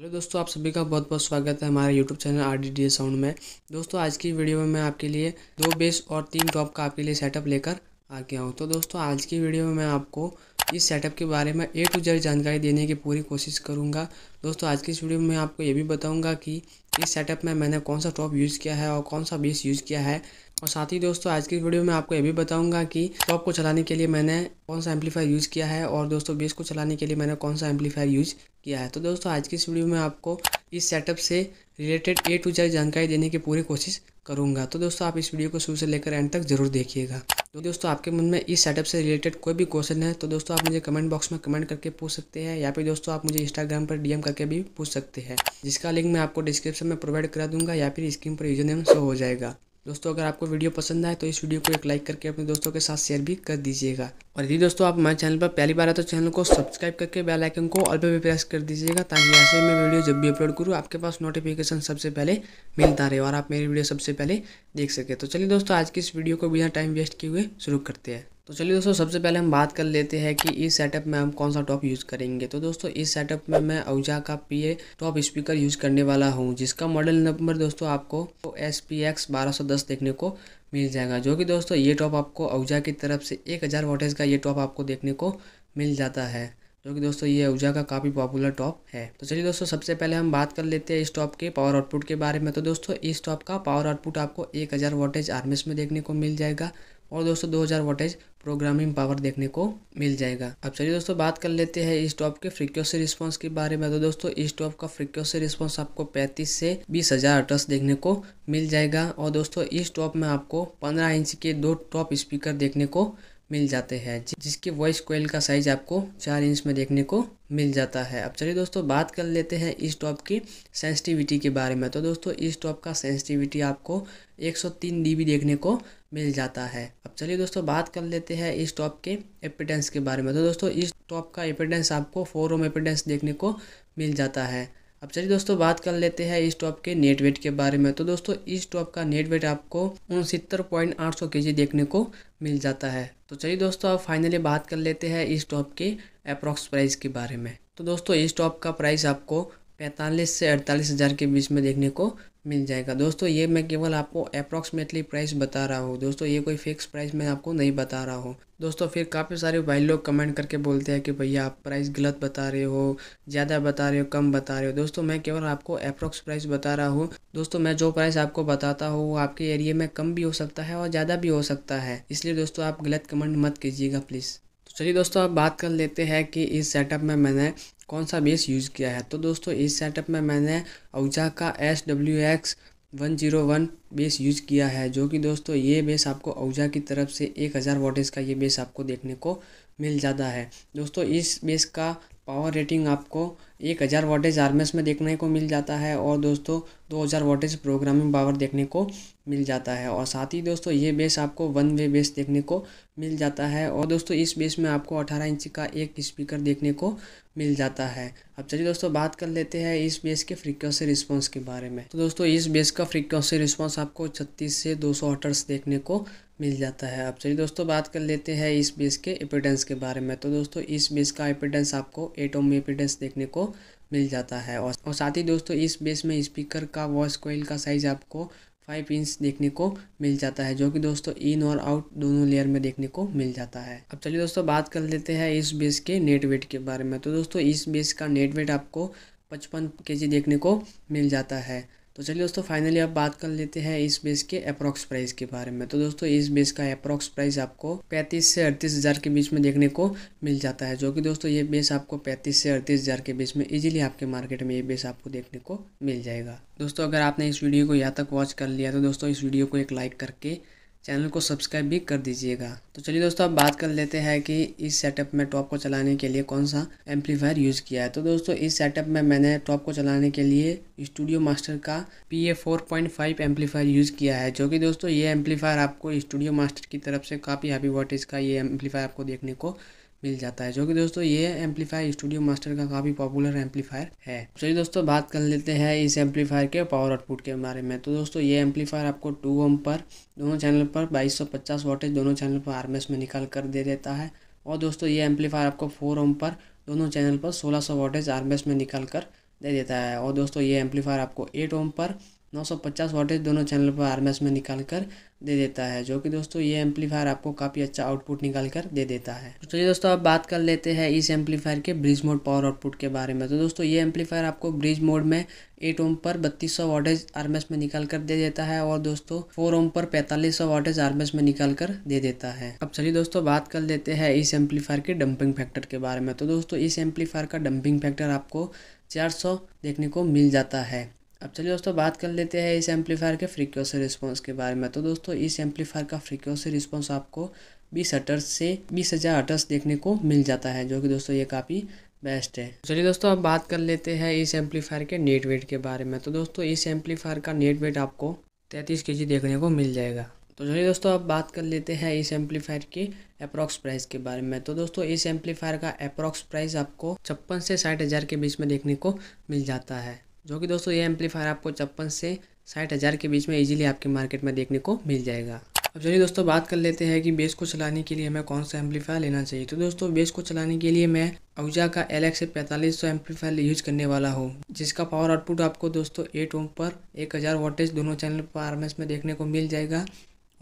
hello दोस्तों आप सभी का बहुत बहुत स्वागत है हमारे YouTube channel R D D sound में दोस्तों आज की वीडियो में मैं आपके लिए दो बेस और तीन टॉप का आपके लिए सेटअप लेकर आ गया हूँ तो दोस्तों आज की वीडियो में मैं आपको इस सेटअप के बारे में ए टू जेड जानकारी देने की पूरी कोशिश करूँगा दोस्तों आज की इस वीडियो में आपको ये भी बताऊँगा कि इस सेटअप में मैंने कौन सा टॉप यूज़ किया है और कौन सा बेस यूज़ किया है और साथ ही दोस्तों आज की वीडियो में आपको ये भी बताऊंगा कि टॉप को चलाने के लिए मैंने कौन सा एम्पलीफायर यूज़ किया है और दोस्तों बेस को चलाने के लिए मैंने कौन सा एम्पलीफायर यूज़ किया है तो दोस्तों आज की इस वीडियो में आपको इस सेटअप से रिलेटेड ए टू जेड जानकारी देने की पूरी कोशिश करूंगा तो दोस्तों आप इस वीडियो को शुरू से लेकर एंड तक ज़रूर देखिएगा तो दोस्तों आपके मन में इस सेटअप से रिलेटेड कोई भी क्वेश्चन है तो दोस्तों आप मुझे कमेंट बॉक्स में कमेंट करके पूछ सकते हैं या फिर दोस्तों आप मुझे इंस्टाग्राम पर डीएम करके भी पूछ सकते हैं जिसका लिंक मैं आपको डिस्क्रिप्शन में प्रोवाइड करा दूंगा या फिर स्क्रीन पर यूजर नेम शो हो जाएगा दोस्तों अगर आपको वीडियो पसंद आए तो इस वीडियो को एक लाइक करके अपने दोस्तों के साथ शेयर भी कर दीजिएगा और यदि दोस्तों आप हमारे चैनल पर पहली बार आए तो चैनल को सब्सक्राइब करके बेल आइकन को ऑल पे भी प्रेस कर दीजिएगा ताकि ऐसे मैं वीडियो जब भी अपलोड करूँ आपके पास नोटिफिकेशन सबसे पहले मिलता रहे और आप मेरी वीडियो सबसे पहले देख सके तो चलिए दोस्तों आज की इस वीडियो को बिना टाइम वेस्ट किए हुए शुरू करते हैं तो चलिए दोस्तों सबसे पहले हम बात कर लेते हैं कि इस सेटअप में हम कौन सा टॉप यूज़ करेंगे तो दोस्तों इस सेटअप में मैं ओजा का P A top speaker use करने वाला हूँ जिसका मॉडल नंबर दोस्तों आपको तो एस पी एक्स बारह सौ दस देखने को मिल जाएगा जो कि दोस्तों ये टॉप आपको ओजा की तरफ से एक हज़ार वोटेज का ये टॉप आपको देखने को मिल जाता है जो कि दोस्तों ये ऊर्जा का काफ़ी पॉपुलर टॉप है तो चलिए दोस्तों सबसे पहले हम बात कर लेते हैं इस टॉप के पावर आउटपुट के बारे में तो दोस्तों इस टॉप का पावर आउटपुट आपको एक हज़ार वोटेज आर्मेस में देखने को मिल जाएगा और दोस्तों दो हज़ार वोटेज प्रोग्रामिंग पावर देखने को मिल जाएगा अब चलिए दोस्तों बात कर लेते हैं इस टॉप के फ्रिक्वेंसी रिस्पांस के बारे में तो दोस्तों इस टॉप का फ्रिक्वेंसी रिस्पांस आपको 35 से बीस हजार अट्रस देखने को मिल जाएगा और दोस्तों इस टॉप में आपको 15 इंच के दो टॉप स्पीकर देखने को मिल जाते हैं जिसके वॉइस कोयल का साइज आपको चार इंच में देखने को मिल जाता है अब चलिए दोस्तों बात कर लेते हैं इस टॉप की सेंसिटिविटी के बारे में तो दोस्तों इस टॉप का सेंसिटिविटी आपको 103 डीबी देखने को मिल जाता है अब चलिए दोस्तों बात कर लेते हैं इस टॉप के एपिडेंस के बारे में तो दोस्तों इस टॉप का एपिडेंस आपको फोर रोम एपिडेंस देखने को मिल जाता है अब चलिए दोस्तों बात कर लेते हैं इस टॉप के नेट वेट के बारे में तो दोस्तों इस टॉप का नेट वेट आपको उनसत्तर पॉइंट आठ सौ के जी देखने को मिल जाता है तो चलिए दोस्तों अब फाइनली बात कर लेते हैं इस टॉप के अप्रॉक्स प्राइस के बारे में तो दोस्तों इस टॉप का प्राइस आपको पैंतालीस से अड़तालीस हज़ार के बीच में देखने को मिल जाएगा दोस्तों ये मैं केवल आपको अप्रॉक्सीमेटली प्राइस बता रहा हूँ दोस्तों ये कोई फिक्स प्राइस मैं आपको नहीं बता रहा हूँ दोस्तों फिर काफ़ी सारे भाई लोग कमेंट करके बोलते हैं कि भैया आप प्राइस गलत बता रहे हो ज़्यादा बता रहे हो कम बता रहे हो दोस्तों मैं केवल आपको अप्रॉक्स प्राइस बता रहा हूँ दोस्तों मैं जो प्राइस आपको बताता हूँ वो आपके एरिए में कम भी हो सकता है और ज़्यादा भी हो सकता है इसलिए दोस्तों आप गलत कमेंट मत कीजिएगा प्लीज़ तो चलिए दोस्तों आप बात कर लेते हैं कि इस सेटअप में मैंने कौन सा बेस यूज़ किया है तो दोस्तों इस सेटअप में मैंने औजा का S W X one zero one base use किया है जो कि दोस्तों ये बेस आपको औजा की तरफ से एक हज़ार वोटेज का ये बेस आपको देखने को मिल जाता है दोस्तों इस बेस का पावर रेटिंग आपको एक हज़ार वाटेज आर्मेस में देखने को मिल जाता है और दोस्तों दो हज़ार वाटेज प्रोग्रामिंग पावर देखने को मिल जाता है और साथ ही दोस्तों ये बेस आपको वन वे बेस देखने को मिल जाता है और दोस्तों इस बेस में आपको अठारह इंच का एक स्पीकर देखने को मिल जाता है अब चलिए दोस्तों बात कर लेते हैं इस बेस के फ्रिक्वेंसी रिस्पॉन्स के बारे में तो दोस्तों इस बेस का फ्रिक्वेंसी रिस्पॉन्स आपको छत्तीस से दो देखने को मिल जाता है अब चलिए दोस्तों बात कर लेते हैं इस बेस के एपिडेंस के बारे में तो दोस्तों इस बेस का एपिडेंस आपको एटोम एपिडेंस देखने को मिल जाता है और, और साथ ही दोस्तों इस बेस में स्पीकर का वॉइस कोयल का साइज़ आपको फाइव इंच देखने को मिल जाता है जो कि दोस्तों इन और आउट दोनों लेयर में देखने को मिल जाता है अब चलिए दोस्तों बात कर लेते हैं इस बेस के नेट वेट के बारे में तो दोस्तों इस बेस का नेट वेट आपको पचपन के जी देखने को मिल जाता है तो चलिए दोस्तों फाइनली अब बात कर लेते हैं इस बेस के अप्रोक्स प्राइस के बारे में तो दोस्तों इस बेस का अप्रोक्स प्राइस आपको 35 से अड़तीस हज़ार के बीच में देखने को मिल जाता है जो कि दोस्तों ये बेस आपको 35 से अड़तीस हज़ार के बीच में इजीली आपके मार्केट में ये बेस आपको देखने को मिल जाएगा दोस्तों अगर आपने इस वीडियो को यहाँ तक वॉच कर लिया तो दोस्तों इस वीडियो को एक लाइक करके चैनल को सब्सक्राइब भी कर दीजिएगा तो चलिए दोस्तों अब बात कर लेते हैं कि इस सेटअप में टॉप को चलाने के लिए कौन सा एम्पलीफायर यूज़ किया है तो दोस्तों इस सेटअप में मैंने टॉप को चलाने के लिए स्टूडियो मास्टर का P A four point five amplifier use किया है जो कि दोस्तों ये एम्पलीफायर आपको स्टूडियो मास्टर की तरफ से काफ़ी हैवी वोटेज का ये एम्पलीफायर आपको देखने को मिल जाता है जो कि दोस्तों ये एम्पलीफायर स्टूडियो मास्टर का काफ़ी पॉपुलर एम्पलीफायर है चलिए दोस्तों बात कर लेते हैं इस एम्पलीफायर के पावर आउटपुट के बारे में तो दोस्तों ये एम्पलीफायर आपको टू ओम पर दोनों चैनल पर 2250 वोल्टेज दोनों चैनल पर आरएमएस में निकाल कर दे देता है और दोस्तों ये एम्पलीफायर आपको फोर ओम पर दोनों चैनल पर सोलह सौ वोल्टेज आरएमएस में निकाल कर दे देता है और दोस्तों ये एम्पलीफायर आपको एट ओम पर नौ सौ वोल्टेज दोनों चैनल पर आरएमएस में निकाल कर दे देता है जो कि दोस्तों ये एम्पलीफायर आपको काफ़ी अच्छा आउटपुट निकाल कर दे देता है तो चलिए दोस्तों अब बात कर लेते हैं इस एम्पलीफायर के ब्रिज मोड पावर आउटपुट के बारे में तो दोस्तों ये एम्पलीफायर आपको ब्रिज मोड में एट ओम पर बत्तीस सौ वाटेज आरमएस में निकाल कर दे देता है और दोस्तों फोर ओम पर पैंतालीस सौ वाटेज एस में निकाल कर दे देता है अब चलिए दोस्तों बात कर लेते हैं इस एम्पलीफायर के डंपिंग फैक्टर के बारे में तो दोस्तों इस एम्पलीफायर का डंपिंग फैक्टर आपको 400 देखने को मिल जाता है अब चलिए दोस्तों बात कर लेते हैं इस एम्पलीफायर के फ्रीक्वेंसी रिस्पांस के बारे में तो दोस्तों इस एम्पलीफायर का फ्रीक्वेंसी रिस्पांस आपको बीस अटर्स से बीस हज़ार अटर्स देखने को मिल जाता है जो कि दोस्तों ये काफ़ी बेस्ट है चलिए दोस्तों अब बात कर लेते हैं इस एम्पलीफायर के नेट वेट के बारे में तो दोस्तों इस एम्पलीफायर का नेट वेट आपको तैंतीस के देखने को मिल जाएगा तो चलिए दोस्तों अब बात कर लेते हैं इस एम्पलीफायर के अप्रॉक्स प्राइस के बारे में तो दोस्तों इस एम्पलीफायर का अप्रॉक्स प्राइस आपको छप्पन से साठ हज़ार के बीच में देखने को मिल जाता है जो कि दोस्तों ये एम्पलीफायर आपको छप्पन से साठ हज़ार के बीच में इजीली आपके मार्केट में देखने को मिल जाएगा अब चलिए दोस्तों बात कर लेते हैं कि बेस को चलाने के लिए हमें कौन सा एम्पलीफायर लेना चाहिए तो दोस्तों बेस को चलाने के लिए मैं अवजा का एल एक्स पैंतालीस सौ एम्पलीफायर यूज करने वाला हूँ जिसका पावर आउटपुट आपको दोस्तों एट ओम पर एक हज़ार वोल्टेज दोनों चैनल पर आर में देखने को मिल जाएगा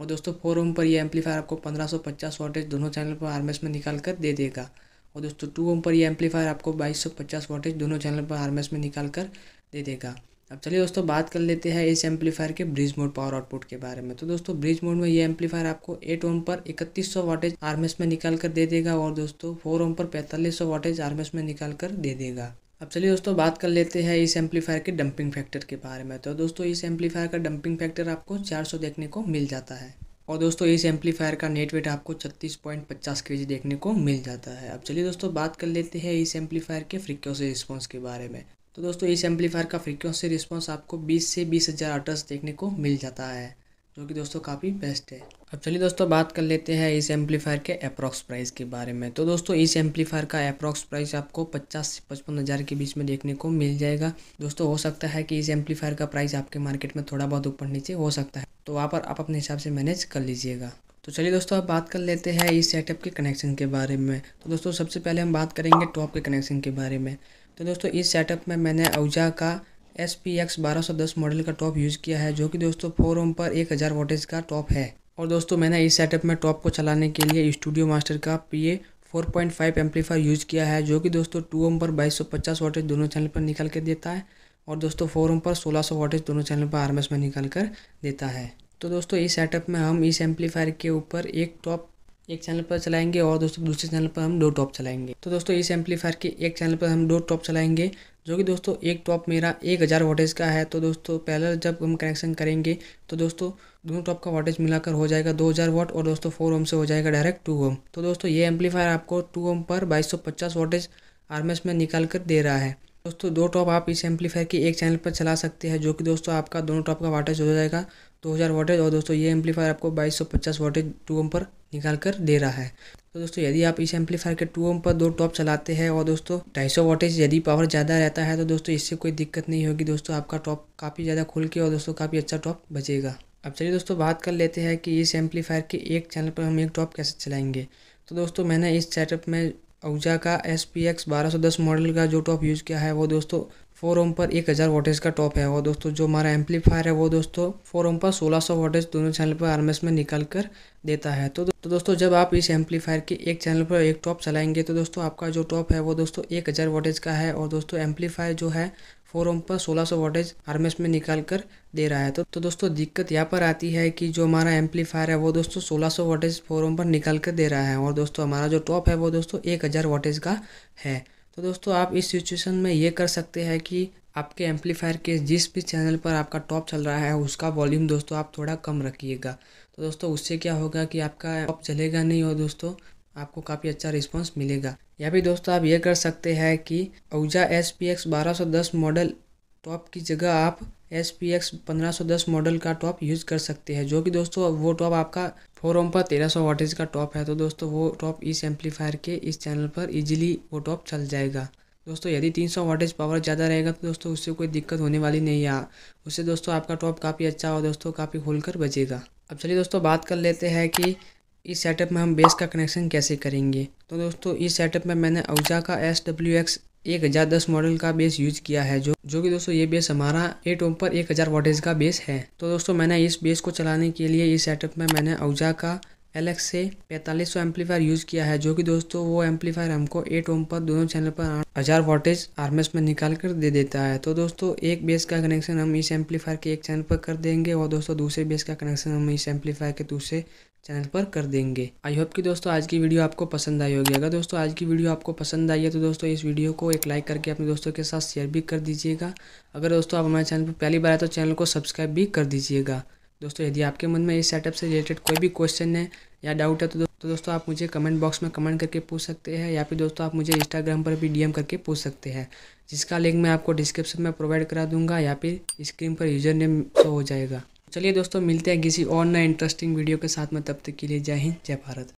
और दोस्तों फोर ओम पर यह एम्पलीफायर आपको पंद्रह सौ पचास वोल्टेज दोनों चैनल पर आर में निकाल कर दे देगा और दोस्तों टू ओम पर ये एम्पलीफायर आपको बाईस सौ पचास वोटेज दोनों चैनल पर हार्मेस में निकाल कर दे देगा अब चलिए दोस्तों बात कर लेते हैं इस एम्पलीफायर के ब्रिज मोड पावर आउटपुट के बारे में तो दोस्तों ब्रिज मोड में ये एम्पलीफायर आपको 8 ओम पर 3100 वाटेज आरएमएस में निकाल कर दे देगा और दोस्तों 4 ओम पर 4500 वाटेज आरएमएस में निकाल कर दे देगा अब चलिए दोस्तों बात कर लेते हैं इस एम्पलीफायर के डंपिंग फैक्टर के बारे में तो दोस्तों इस एम्पलीफायर का डंपिंग फैक्टर आपको चार देखने को मिल जाता है और दोस्तों इस एम्पलीफायर का नेट वेट आपको 36.50 जी देखने को मिल जाता है अब चलिए दोस्तों बात कर लेते हैं इस एम्पलीफायर के फ्रिक्वेंसी रिस्पॉन्स के बारे में तो दोस्तों इस एम्पलीफायर का फ्रिक्वेंसी रिस्पॉन्स आपको बीस से बीस हज़ार अटर्स देखने को मिल जाता है जो कि दोस्तों काफ़ी बेस्ट है अब चलिए दोस्तों बात कर लेते हैं इस एम्पलीफायर के अप्रॉक्स प्राइस के बारे में तो दोस्तों इस एम्पलीफायर का अप्रॉक्स प्राइस आपको 50 से पचपन हज़ार के बीच में देखने को मिल जाएगा दोस्तों हो सकता है कि इस एम्पलीफायर का प्राइस आपके मार्केट में थोड़ा बहुत ऊपर नीचे हो सकता है तो वहाँ पर आप अपने हिसाब से मैनेज कर लीजिएगा तो चलिए दोस्तों अब बात कर लेते हैं इस सेटअप के कनेक्शन के बारे में तो दोस्तों सबसे पहले हम बात करेंगे टॉप के कनेक्शन के बारे में तो दोस्तों इस सेटअप में मैंने ऊजा का एस पी एक्स बारह मॉडल का टॉप यूज़ किया है जो कि दोस्तों फोर ओम पर एक हज़ार वोटेज का टॉप है और दोस्तों मैंने इस सेटअप में टॉप को चलाने के लिए स्टूडियो मास्टर का P A four point five amplifier use किया है जो कि दोस्तों टू ओम पर बाईस सौ पचास वोटेज दोनों चैनल पर निकल के देता है और दोस्तों फोर ओम पर सोलह सौ वोटेज दोनों चैनल पर आर में निकल कर देता है तो दोस्तों इस सेटअप में हम इस एम्पलीफायर के ऊपर एक टॉप एक चैनल पर चलाएंगे और दोस्तों दूसरे चैनल पर हम दो टॉप चलाएंगे तो दोस्तों इस एम्पलीफायर के एक चैनल पर हम दो टॉप चलाएंगे जो कि दोस्तों एक टॉप मेरा एक हज़ार वोटेज का है तो दोस्तों पहले जब हम कनेक्शन करेंगे तो दोस्तों दोनों टॉप का वोटेज मिलाकर हो जाएगा दो हज़ार वोट और दोस्तों फोर ओम से हो जाएगा डायरेक्ट टू ओम तो दोस्तों ये एम्पलीफायर आपको टू ओम पर बाईस सौ आर एम एस में निकाल कर दे रहा है दोस्तों दो टॉप आप इस एम्पलीफायर के एक चैनल पर चला सकते हैं जो कि दोस्तों आपका दोनों टॉप का वाटेज हो जाएगा दो हज़ार वोटेज और दोस्तों ये एम्पलीफायर आपको बाईस सौ पचास वोटेज टू ओम पर निकाल कर दे रहा है तो दोस्तों यदि आप इस एम्पलीफायर के टू ओम पर दो टॉप चलाते हैं और दोस्तों ढाई सौ वोटेज यदि पावर ज़्यादा रहता है तो दोस्तों इससे कोई दिक्कत नहीं होगी दोस्तों आपका टॉप काफ़ी ज़्यादा खुल के और दोस्तों काफ़ी अच्छा टॉप बचेगा अब चलिए दोस्तों बात कर लेते हैं कि इस एम्पलीफायर के एक चैनल पर हम एक टॉप कैसे चलाएंगे तो दोस्तों मैंने इस सेटअप में ऊजा का एस पी एक्स बारह सौ दस मॉडल का जो टॉप यूज़ किया है वो दोस्तों फोर ओम पर एक हज़ार वोटेज का टॉप है और दोस्तों जो हमारा एम्पलीफायर है वो दोस्तों फोर ओम पर सोलह सौ वोटेज दोनों चैनल पर आरएमएस में निकाल कर देता है तो तो दोस्तों जब आप इस एम्पलीफायर के एक चैनल पर एक टॉप चलाएंगे तो दोस्तों आपका जो टॉप है वो दोस्तों एक हज़ार वोटेज का है और दोस्तों एम्पलीफायर जो है फोर ओम पर सोलह सौ वोटेज आरमेस में निकाल कर दे रहा है तो तो दोस्तों दिक्कत यहाँ पर आती है कि जो हमारा एम्पलीफायर है वो दोस्तों सोलह सौ वोटेज फोर ओम पर निकाल कर दे रहा है और दोस्तों हमारा जो टॉप है वो दोस्तों एक हज़ार वोटेज का है तो दोस्तों आप इस सिचुएशन में ये कर सकते हैं कि आपके एम्पलीफायर के जिस भी चैनल पर आपका टॉप चल रहा है उसका वॉल्यूम दोस्तों आप थोड़ा कम रखिएगा तो दोस्तों उससे क्या होगा कि आपका टॉप चलेगा नहीं और दोस्तों आपको काफ़ी अच्छा रिस्पांस मिलेगा या भी दोस्तों आप ये कर सकते हैं कि ऊजा एस पी एक्स बारह सौ दस मॉडल टॉप की जगह आप एस पी एक्स पंद्रह सौ दस मॉडल का टॉप यूज़ कर सकते हैं जो कि दोस्तों वो टॉप आपका फोर ओम पर तेरह सौ वाटेज का टॉप है तो दोस्तों वो टॉप इस एम्पलीफायर के इस चैनल पर इजीली वो टॉप चल जाएगा दोस्तों यदि तीन सौ वाटेज पावर ज़्यादा रहेगा तो दोस्तों उससे कोई दिक्कत होने वाली नहीं है उससे दोस्तों आपका टॉप काफ़ी अच्छा और दोस्तों काफ़ी खोल कर बचेगा अब चलिए दोस्तों बात कर लेते हैं कि इस सेटअप में हम बेस का कनेक्शन कैसे करेंगे तो दोस्तों इस सेटअप में मैंने अवजा का एस डब्ल्यू एक्स एक हज़ार दस मॉडल का बेस यूज किया है जो जो कि दोस्तों ये बेस हमारा एट ओम पर एक हज़ार वोटेज का बेस है तो दोस्तों मैंने इस बेस को चलाने के लिए इस सेटअप में मैंने औजा का एलेक्स से पैंतालीस सौ एम्पलीफायर यूज़ किया है जो कि दोस्तों वो एम्पलीफायर हमको एट ओम पर दोनों चैनल पर हज़ार वोटेज आरमेस में निकाल कर दे देता है तो दोस्तों एक बेस का कनेक्शन हम इस एम्पलीफायर के एक चैनल पर कर देंगे और दोस्तों दूसरे बेस का कनेक्शन हम इस एम्पलीफायर के दूसरे चैनल पर कर देंगे आई होप कि दोस्तों आज की वीडियो आपको पसंद आई होगी अगर दोस्तों आज की वीडियो आपको पसंद आई है तो दोस्तों इस वीडियो को एक लाइक करके अपने दोस्तों के साथ शेयर भी कर दीजिएगा अगर दोस्तों आप हमारे चैनल पर पहली बार आए तो चैनल को सब्सक्राइब भी कर दीजिएगा दोस्तों यदि आपके मन में इस सेटअप से रिलेटेड कोई भी क्वेश्चन है या डाउट है तो, तो दोस्तों आप मुझे कमेंट बॉक्स में कमेंट करके पूछ सकते हैं या फिर दोस्तों आप मुझे इंस्टाग्राम पर भी डीएम करके पूछ सकते हैं जिसका लिंक मैं आपको डिस्क्रिप्शन में प्रोवाइड करा दूंगा या फिर स्क्रीन पर यूज़र नेम शो हो जाएगा चलिए दोस्तों मिलते हैं किसी और नए इंटरेस्टिंग वीडियो के साथ में तब तक के लिए जय हिंद जय भारत